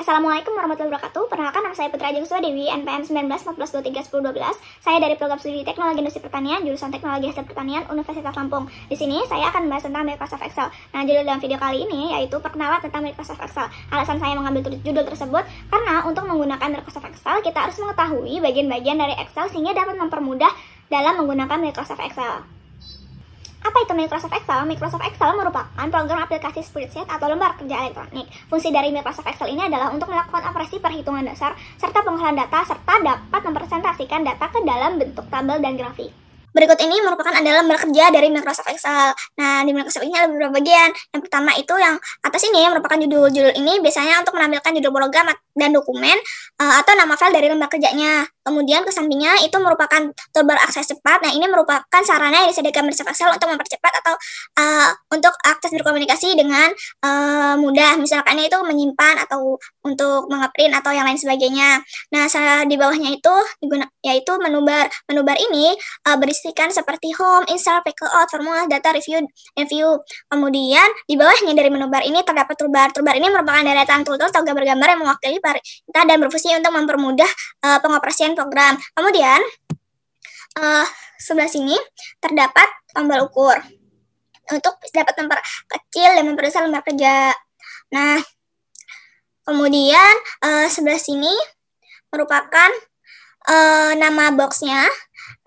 Assalamualaikum warahmatullahi wabarakatuh. Perkenalkan nama saya Putra Jungsua Dewi, NPM 1914231012. Saya dari program studi Teknologi Industri Pertanian, jurusan Teknologi Hasil Pertanian Universitas Lampung. Di sini saya akan membahas tentang Microsoft Excel. Nah, judul dalam video kali ini yaitu perkenalan tentang Microsoft Excel. Alasan saya mengambil judul tersebut karena untuk menggunakan Microsoft Excel kita harus mengetahui bagian-bagian dari Excel sehingga dapat mempermudah dalam menggunakan Microsoft Excel. Apa itu Microsoft Excel? Microsoft Excel merupakan program aplikasi spreadsheet atau lembar kerja elektronik. Fungsi dari Microsoft Excel ini adalah untuk melakukan operasi perhitungan dasar serta pengolahan data serta dapat mempresentasikan data ke dalam bentuk tabel dan grafik. Berikut ini merupakan adalah lembar kerja dari Microsoft Excel. Nah, di Microsoft ini ada beberapa bagian. Yang pertama itu yang atas ini merupakan judul. Judul ini biasanya untuk menampilkan judul program dan dokumen uh, atau nama file dari lembar kerjanya. Kemudian ke sampingnya itu merupakan toolbar akses cepat. Nah ini merupakan sarana yang disediakan Microsoft Excel untuk mempercepat atau uh, untuk akses berkomunikasi dengan uh, mudah. Misalkan itu menyimpan atau untuk mengeprint atau yang lain sebagainya. Nah di bawahnya itu yaitu menu bar. Menu bar ini uh, berisikan seperti home, install, pick out, formula, data, review, review. Kemudian di bawahnya dari menu bar ini terdapat toolbar. Toolbar ini merupakan deretan tool-tool atau gambar-gambar yang mewakili pemerintah dan berfungsi untuk mempermudah uh, pengoperasian program. Kemudian uh, eh, sebelah sini terdapat tombol ukur untuk dapat memperkecil dan memperbesar lembar kerja. Nah, kemudian uh, sebelah sini merupakan uh, nama boxnya,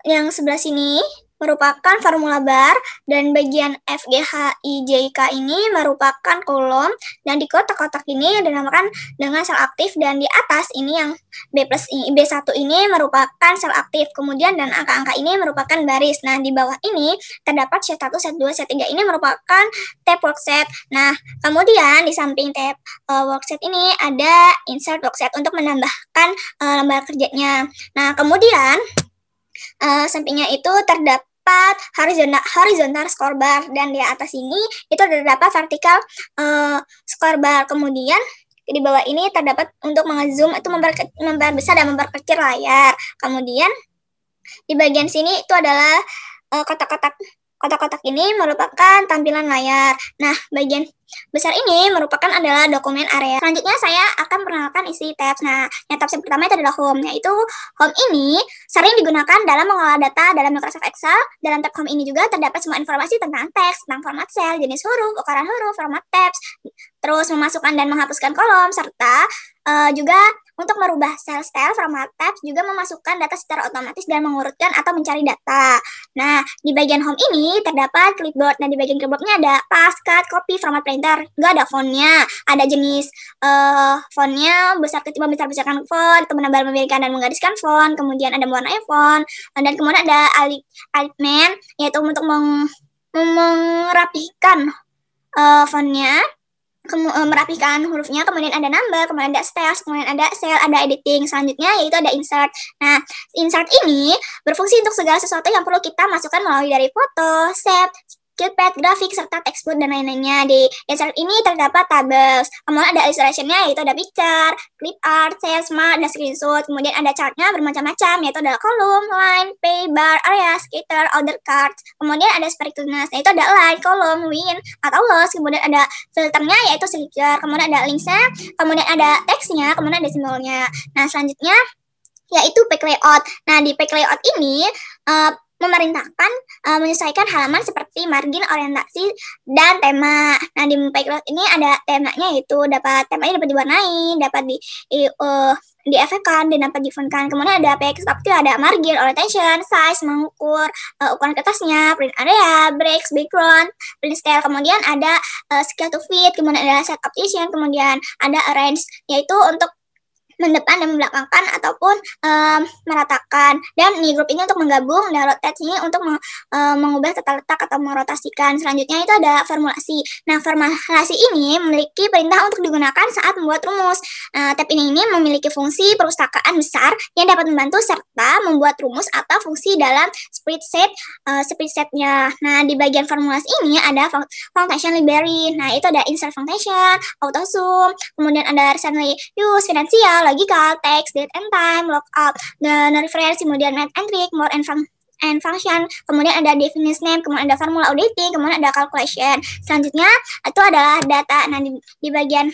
yang sebelah sini merupakan formula bar dan bagian FGHIJK ini merupakan kolom dan di kotak-kotak ini dinamakan dengan sel aktif dan di atas ini yang B plus B1 ini merupakan sel aktif kemudian dan angka-angka ini merupakan baris nah di bawah ini terdapat set 1, set 2, set 3 ini merupakan tab workset nah kemudian di samping tab uh, eh, workset ini ada insert workset untuk menambahkan uh, lembar kerjanya nah kemudian uh, sampingnya itu terdapat horizontal horizontal score bar dan di atas ini itu terdapat vertikal uh, score bar kemudian di bawah ini terdapat untuk mengezoom itu memperbesar dan memperkecil layar kemudian di bagian sini itu adalah eh, kotak-kotak Kotak-kotak ini merupakan tampilan layar. Nah, bagian besar ini merupakan adalah dokumen area. Selanjutnya saya akan perkenalkan isi tabs. Nah, yang tabs yang pertama itu adalah home, yaitu home ini sering digunakan dalam mengelola data dalam Microsoft Excel. Dalam tab home ini juga terdapat semua informasi tentang teks, tentang format sel, jenis huruf, ukuran huruf, format tabs, terus memasukkan dan menghapuskan kolom, serta uh, juga untuk merubah sel style format tabs juga memasukkan data secara otomatis dan mengurutkan atau mencari data. Nah, di bagian home ini terdapat clipboard. Nah, di bagian clipboardnya ada cut, copy, format printer. Gak ada fontnya, ada jenis uh, fontnya, besar kecil besar besarkan font, teman menambah memberikan dan menggariskan font, kemudian ada warna font, dan kemudian ada alignment, yaitu untuk meng mengerapihkan uh, eh, fontnya Kem, eh, merapikan hurufnya, kemudian ada number, kemudian ada styles, kemudian ada cell, ada editing. Selanjutnya yaitu ada insert. Nah, insert ini berfungsi untuk segala sesuatu yang perlu kita masukkan melalui dari foto, set keypad, grafik, serta textbook dan lain-lainnya. Di insert ini terdapat tables, kemudian ada illustration-nya, yaitu ada picture, clip art, sales mark, dan screenshot. Kemudian ada chartnya bermacam-macam yaitu ada kolom, line, pay, bar, area, skater, order cards. Kemudian ada sparkliness yaitu ada line, kolom, win, atau loss. Kemudian ada filternya yaitu sticker, kemudian ada links-nya, kemudian ada teksnya, kemudian ada simbolnya. Nah, selanjutnya yaitu pack layout. Nah, di pack layout ini uh, memerintahkan uh, menyesuaikan halaman seperti margin, orientasi, dan tema. Nah, di Mempiklos ini ada temanya itu dapat temanya dapat diwarnai, dapat di uh, eh, di efekkan dan dapat difonkan. Kemudian ada PX tapi ada margin, orientation, size, mengukur uh, ukuran kertasnya, print area, breaks, background, print scale. Kemudian ada uh, scale to fit, kemudian ada set optician, kemudian ada arrange yaitu untuk mendepan dan membelakangkan ataupun um, meratakan. Dan ini grup ini untuk menggabung dan rotate ini untuk meng, um, mengubah tata letak atau merotasikan. Selanjutnya itu ada formulasi. Nah, formulasi ini memiliki perintah untuk digunakan saat membuat rumus. Uh, tab ini ini memiliki fungsi perpustakaan besar yang dapat membantu serta membuat rumus atau fungsi dalam spreadsheet uh, eh, spreadsheetnya. Nah, di bagian formulasi ini ada function library. Nah, itu ada insert function autosum, kemudian ada recently use, finansial, lagi text Date and Time, Lookup, dan nah, Reference, kemudian Math and Trick, More and Fun and function, kemudian ada definite name, kemudian ada formula auditing, kemudian ada calculation. Selanjutnya itu adalah data. Nah, di, di bagian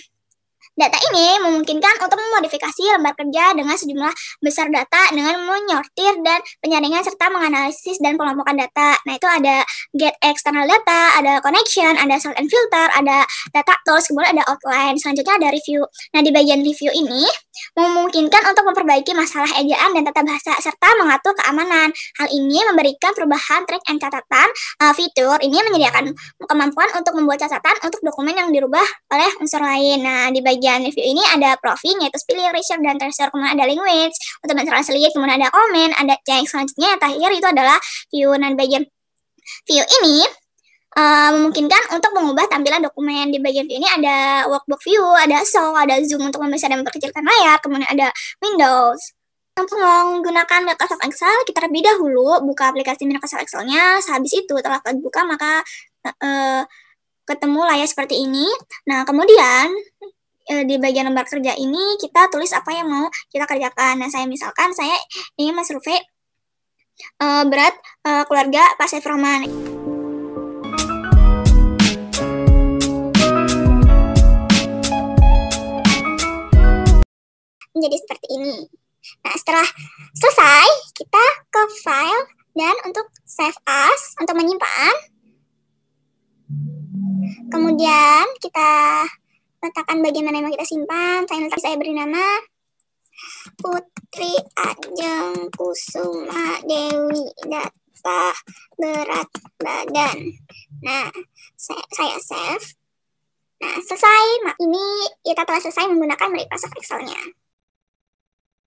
Data ini memungkinkan untuk memodifikasi lembar kerja dengan sejumlah besar data dengan menyortir dan penyaringan serta menganalisis dan pengelompokan data. Nah, itu ada get external data, ada connection, ada sort and filter, ada data tools, kemudian ada outline. Selanjutnya ada review. Nah, di bagian review ini memungkinkan untuk memperbaiki masalah ejaan dan tata bahasa serta mengatur keamanan. Hal ini memberikan perubahan track and catatan uh, fitur ini menyediakan kemampuan untuk membuat catatan untuk dokumen yang dirubah oleh unsur lain. Nah, di bagian bagian review ini ada profit yaitu spelling, research, dan transfer Kemudian ada language, untuk translate, kemudian ada comment, ada check. Selanjutnya yang terakhir itu adalah view dan bagian view ini Uh, memungkinkan untuk mengubah tampilan dokumen di bagian view ini ada workbook view, ada show, ada zoom untuk membesar dan memperkecilkan layar, kemudian ada Windows. Untuk menggunakan Microsoft Excel, kita terlebih dahulu buka aplikasi Microsoft Excel-nya. Sehabis itu telah terbuka maka uh, ketemu layar seperti ini. Nah, kemudian E, di bagian lembar kerja ini kita tulis apa yang mau kita kerjakan. Nah, saya misalkan saya ingin mensurvei uh, e, berat uh, keluarga Pak Roman. Menjadi seperti ini. Nah, setelah selesai, kita ke file dan untuk save as, untuk menyimpan. Kemudian kita letakkan bagaimana mana yang mau kita simpan. Saya Final saya beri nama Putri Ajeng Kusuma Dewi Data Berat Badan. Nah, saya, saya save. Nah, selesai. Ini kita telah selesai menggunakan Microsoft Excel-nya.